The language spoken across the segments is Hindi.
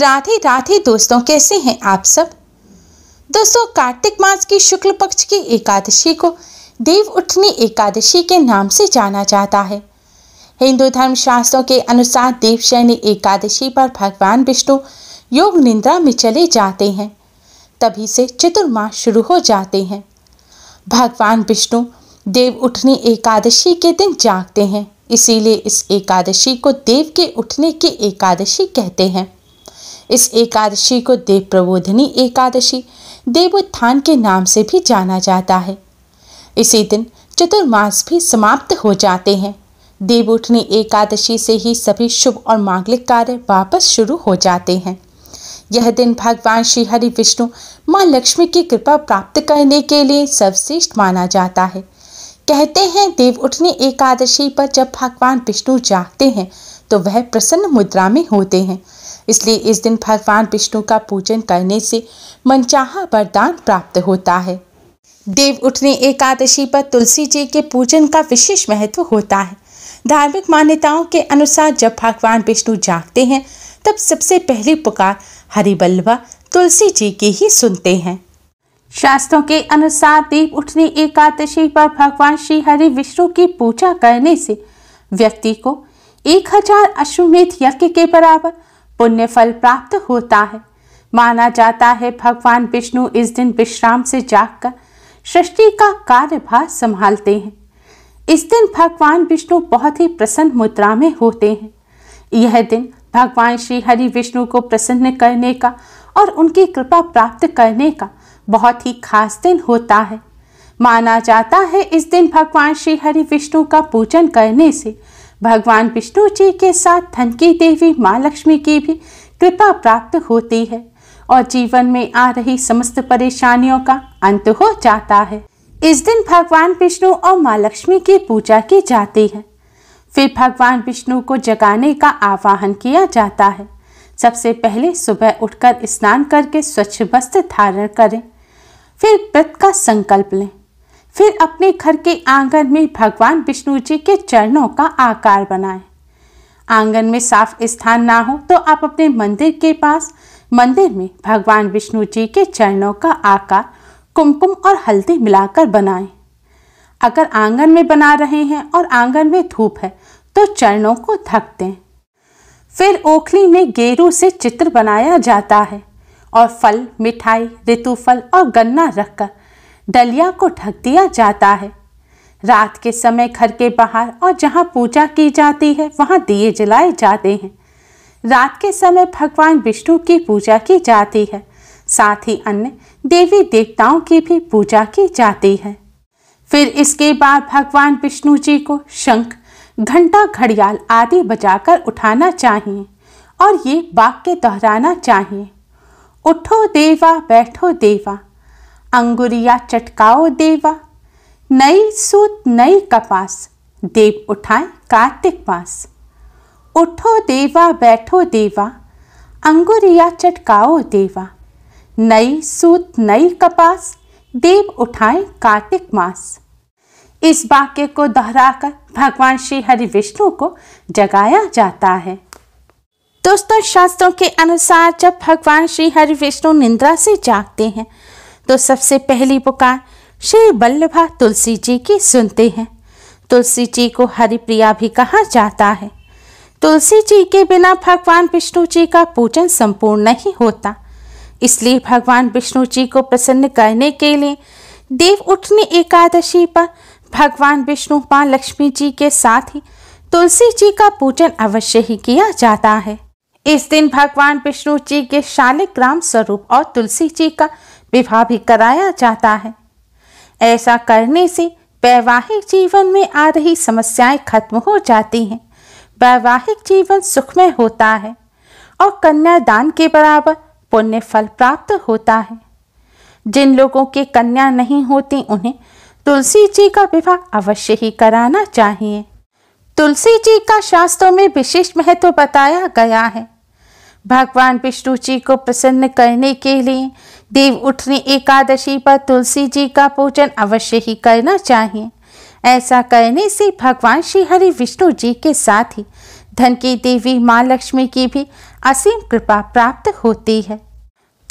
राधे राधे दोस्तों कैसे हैं आप सब दोस्तों कार्तिक मास की शुक्ल पक्ष की एकादशी को देव उठनी एकादशी के नाम से जाना जाता है हिंदू धर्म शास्त्रों के अनुसार शैनी एकादशी पर भगवान विष्णु योग निंद्रा में चले जाते हैं तभी से चतुर्मास शुरू हो जाते हैं भगवान विष्णु देव उठनी एकादशी के दिन जागते हैं इसीलिए इस एकादशी को देव के उठने की एकादशी कहते हैं इस एकादशी को देव प्रबोधनी एकादशी देवोत्थान के नाम से भी जाना जाता है इसी दिन चतुर्मास भी समाप्त हो जाते हैं देव उठनी एकादशी से ही सभी शुभ और मांगलिक कार्य वापस शुरू हो जाते हैं यह दिन भगवान श्री हरि विष्णु माँ लक्ष्मी की कृपा प्राप्त करने के लिए सर्वश्रेष्ठ माना जाता है कहते हैं देव उठनी एकादशी पर जब भगवान विष्णु जागते हैं तो वह प्रसन्न मुद्रा में होते हैं इसलिए इस दिन भगवान विष्णु का पूजन करने से मनचाहा वरदान प्राप्त होता है देव उठने एकादशी पर तुलसी जी के पूजन का विशेष महत्व होता है धार्मिक मान्यताओं के अनुसार जब भगवान विष्णु जागते हैं तब सबसे पहली पुकार हरिबल्लवा तुलसी जी की ही सुनते हैं शास्त्रों के अनुसार देव उठने एकादशी पर भगवान श्री हरि विष्णु की पूजा करने से व्यक्ति को एक हजार अश्वमेध यज्ञ के बराबर पुण्य फल प्राप्त होता है माना जाता है भगवान विष्णु इस दिन विश्राम से जागकर सृष्टि का कार्यभार संभालते हैं इस दिन भगवान विष्णु बहुत ही प्रसन्न मुद्रा में होते हैं यह दिन भगवान श्री हरि विष्णु को प्रसन्न करने का और उनकी कृपा प्राप्त करने का बहुत ही खास दिन होता है माना जाता है इस दिन भगवान श्री हरि विष्णु का पूजन करने से भगवान विष्णु जी के साथ धन की देवी माँ लक्ष्मी की भी कृपा प्राप्त होती है और जीवन में आ रही समस्त परेशानियों का अंत हो जाता है इस दिन भगवान विष्णु और माँ लक्ष्मी की पूजा की जाती है फिर भगवान विष्णु को जगाने का आवाहन किया जाता है सबसे पहले सुबह उठकर स्नान करके स्वच्छ वस्त्र धारण करें फिर व्रत का संकल्प लें फिर अपने घर के आंगन में भगवान विष्णु जी के चरणों का आकार बनाएं आंगन में साफ स्थान ना हो तो आप अपने मंदिर के पास मंदिर में भगवान विष्णु जी के चरणों का आकार कुमकुम और हल्दी मिलाकर बनाएं अगर आंगन में बना रहे हैं और आंगन में धूप है तो चरणों को ढक दें फिर ओखली में गेरू से चित्र बनाया जाता है और फल मिठाई ऋतुफल और गन्ना रखकर डलिया को ढक दिया जाता है रात के समय घर के बाहर और जहाँ पूजा की जाती है वहाँ दिए जलाए जाते हैं रात के समय भगवान विष्णु की पूजा की जाती है साथ ही अन्य देवी देवताओं की भी पूजा की जाती है फिर इसके बाद भगवान विष्णु जी को शंख घंटा घड़ियाल आदि बजाकर उठाना चाहिए और ये वाक्य दोहराना चाहिए उठो देवा बैठो देवा अंगुरिया चटकाओ देवा नई सूत नई कपास देव उठाए कार्तिक पास उठो देवा बैठो देवा अंगुरिया चटकाओ देवा नई सूत नई कपास देव उठाए कार्तिक मास इस वाक्य को दोहराकर भगवान श्री हरि विष्णु को जगाया जाता है दोस्तों शास्त्रों के अनुसार जब भगवान श्री हरि विष्णु निंद्रा से जागते हैं तो सबसे पहली पुकार श्री बल्लभा तुलसी जी की सुनते हैं तुलसी जी को हरिप्रिया भी कहा जाता है तुलसी जी के बिना भगवान विष्णु जी का पूजन संपूर्ण नहीं होता इसलिए भगवान विष्णु जी को प्रसन्न करने के लिए देव उठनी एकादशी पर भगवान विष्णु माँ लक्ष्मी जी के साथ ही तुलसी जी का पूजन अवश्य ही किया जाता है इस दिन भगवान विष्णु जी के शालिग्राम स्वरूप और तुलसी जी का विवाह भी कराया जाता है ऐसा करने से वैवाहिक जीवन में आ रही समस्याएं खत्म हो जाती हैं वैवाहिक जीवन सुखमय होता है और कन्यादान के बराबर पुण्य फल प्राप्त होता है जिन लोगों के कन्या नहीं होती उन्हें तुलसी जी का विवाह अवश्य ही कराना चाहिए तुलसी जी का शास्त्रों में विशेष महत्व बताया गया है भगवान विष्णु जी को प्रसन्न करने के लिए देव उठनी एकादशी पर तुलसी जी का पूजन अवश्य ही करना चाहिए ऐसा करने से भगवान श्री हरि विष्णु जी के साथ ही धन की देवी माँ लक्ष्मी की भी असीम कृपा प्राप्त होती है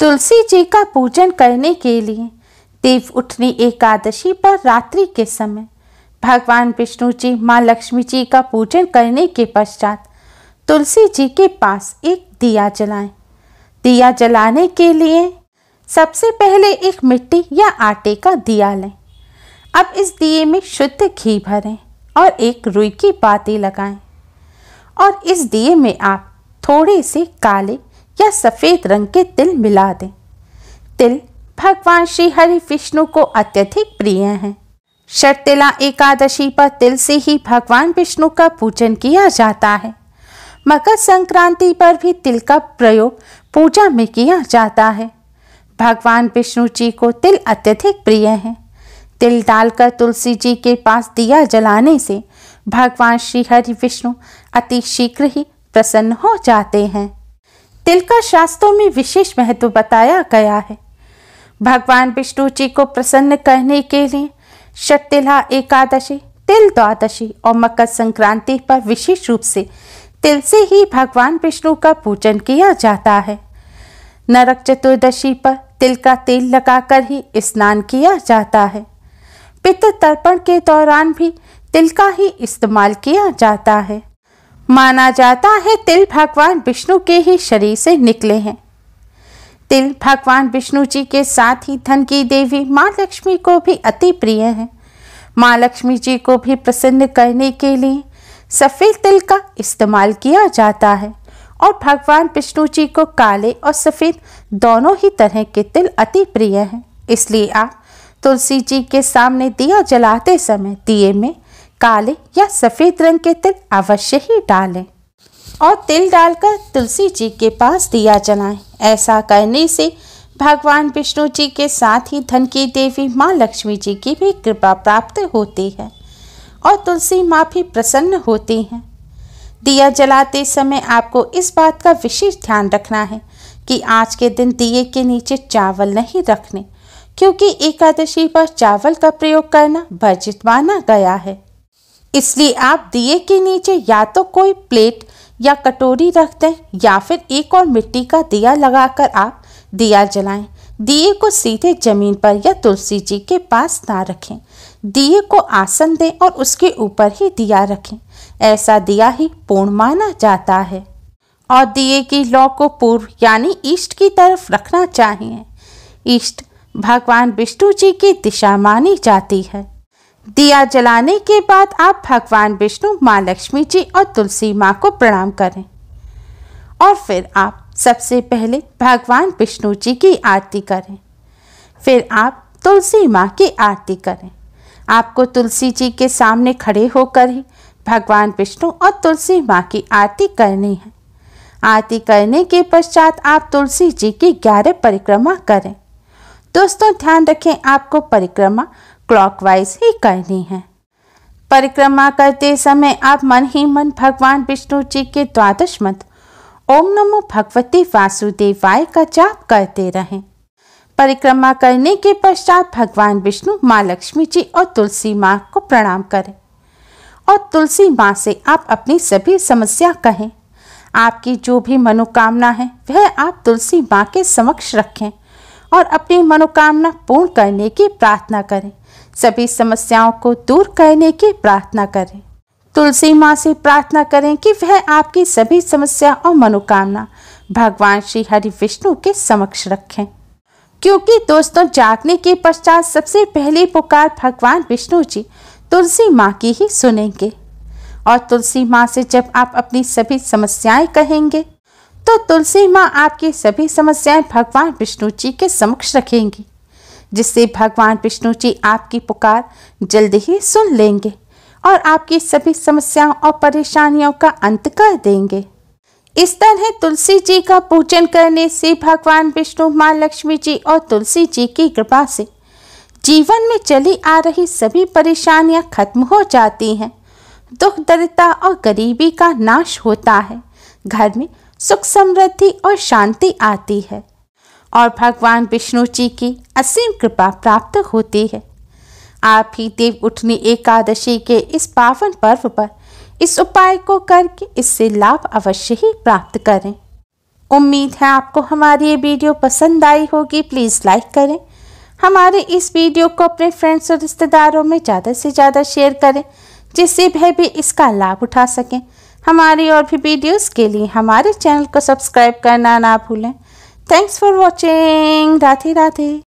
तुलसी जी का पूजन करने के लिए देव उठनी एकादशी पर रात्रि के समय भगवान विष्णु जी माँ लक्ष्मी जी का पूजन करने के पश्चात तुलसी जी के पास एक दिया जलाएं। दिया जलाने के लिए सबसे पहले एक मिट्टी या आटे का दिया लें अब इस दिए में शुद्ध घी भरें और एक रुई की बाती लगाएं और इस दिए में आप थोड़े से काले या सफ़ेद रंग के तिल मिला दें तिल भगवान श्री हरि विष्णु को अत्यधिक प्रिय हैं शर्तिला एकादशी पर तिल से ही भगवान विष्णु का पूजन किया जाता है मकर संक्रांति पर भी तिल का प्रयोग पूजा में किया जाता है भगवान विष्णु जी को तिल अत्यधिक प्रिय है तिल डालकर तुलसी जी के पास दिया जलाने से भगवान श्री हरि विष्णु अति शीघ्र ही प्रसन्न हो जाते हैं तिल का शास्त्रों में विशेष महत्व बताया गया है भगवान विष्णु जी को प्रसन्न करने के लिए शटतिला एकादशी तिल द्वादशी और मकर संक्रांति पर विशेष रूप से तिल से ही भगवान विष्णु का पूजन किया जाता है नरक चतुर्दशी पर तिल का तेल लगाकर ही स्नान किया जाता है पित्त तर्पण के दौरान भी तिल का ही इस्तेमाल किया जाता है माना जाता है तिल भगवान विष्णु के ही शरीर से निकले हैं तिल भगवान विष्णु जी के साथ ही धन की देवी माँ लक्ष्मी को भी अति प्रिय है माँ लक्ष्मी जी को भी प्रसन्न करने के लिए सफ़ेद तिल का इस्तेमाल किया जाता है और भगवान विष्णु जी को काले और सफ़ेद दोनों ही तरह के तिल अति प्रिय हैं इसलिए आप तुलसी जी के सामने दिया जलाते समय दिए में काले या सफ़ेद रंग के तिल अवश्य ही डालें और तिल डालकर तुलसी जी के पास दिया जलाएं ऐसा करने से भगवान विष्णु जी के साथ ही धन की देवी माँ लक्ष्मी जी की भी कृपा प्राप्त होती है और तुलसी माँ भी प्रसन्न होती हैं दिया जलाते समय आपको इस बात का विशेष ध्यान रखना है कि आज के दिन दिए के नीचे चावल नहीं रखने क्योंकि एकादशी पर चावल का प्रयोग करना वर्जित माना गया है इसलिए आप दिए के नीचे या तो कोई प्लेट या कटोरी रख दें या फिर एक और मिट्टी का दिया लगाकर आप दिया जलाएं। दिए को सीधे जमीन पर या तुलसी जी के पास ना रखें दिए को आसन दें और उसके ऊपर ही दिया रखें ऐसा दिया ही पूर्ण माना जाता है और दिए की लौ को पूर्व यानी ईस्ट की तरफ रखना चाहिए ईस्ट भगवान विष्णु जी की दिशा मानी जाती है दिया जलाने के बाद आप भगवान विष्णु माँ लक्ष्मी जी और तुलसी माँ को प्रणाम करें और फिर आप सबसे पहले भगवान विष्णु जी की आरती करें फिर आप तुलसी माँ की आरती करें आपको तुलसी जी के सामने खड़े होकर ही भगवान विष्णु और तुलसी माँ की आरती करनी है आरती करने के पश्चात आप तुलसी जी की ग्यारह परिक्रमा करें दोस्तों ध्यान रखें आपको परिक्रमा क्लॉकवाइज ही करनी है परिक्रमा करते समय आप मन ही मन भगवान विष्णु जी के द्वादश मंत्र ओम नमो भगवती वासुदेवाय का जाप करते रहें परिक्रमा करने के पश्चात भगवान विष्णु माँ लक्ष्मी जी और तुलसी माँ को प्रणाम करें और तुलसी माँ से आप अपनी सभी समस्या कहें आपकी जो भी मनोकामना है वह आप तुलसी माँ के समक्ष रखें और अपनी मनोकामना पूर्ण करने की प्रार्थना करें सभी समस्याओं को दूर करने की प्रार्थना करें तुलसी माँ से प्रार्थना करें कि वह आपकी सभी समस्या और मनोकामना भगवान श्री हरि विष्णु के समक्ष रखें क्योंकि दोस्तों जागने के पश्चात सबसे पहली पुकार भगवान विष्णु जी तुलसी माँ की ही सुनेंगे और तुलसी माँ से जब आप अपनी सभी समस्याएं कहेंगे तो तुलसी माँ आपकी सभी समस्याएं भगवान विष्णु जी के समक्ष रखेंगी जिससे भगवान विष्णु जी आपकी पुकार जल्द ही सुन लेंगे और आपकी सभी समस्याओं और परेशानियों का अंत कर देंगे इस तरह तुलसी जी का पूजन करने से भगवान विष्णु माँ लक्ष्मी जी और तुलसी जी की कृपा से जीवन में चली आ रही सभी परेशानियां खत्म हो जाती हैं दुख दरिद्रता और गरीबी का नाश होता है घर में सुख समृद्धि और शांति आती है और भगवान विष्णु जी की असीम कृपा प्राप्त होती है आप ही देव उठनी एकादशी के इस पावन पर्व पर इस उपाय को करके इससे लाभ अवश्य ही प्राप्त करें उम्मीद है आपको हमारी ये वीडियो पसंद आई होगी प्लीज़ लाइक करें हमारे इस वीडियो को अपने फ्रेंड्स और रिश्तेदारों में ज़्यादा से ज़्यादा शेयर करें जिससे वह भी इसका लाभ उठा सकें हमारी और भी वीडियोस के लिए हमारे चैनल को सब्सक्राइब करना ना भूलें thanks for watching Radhe Radhe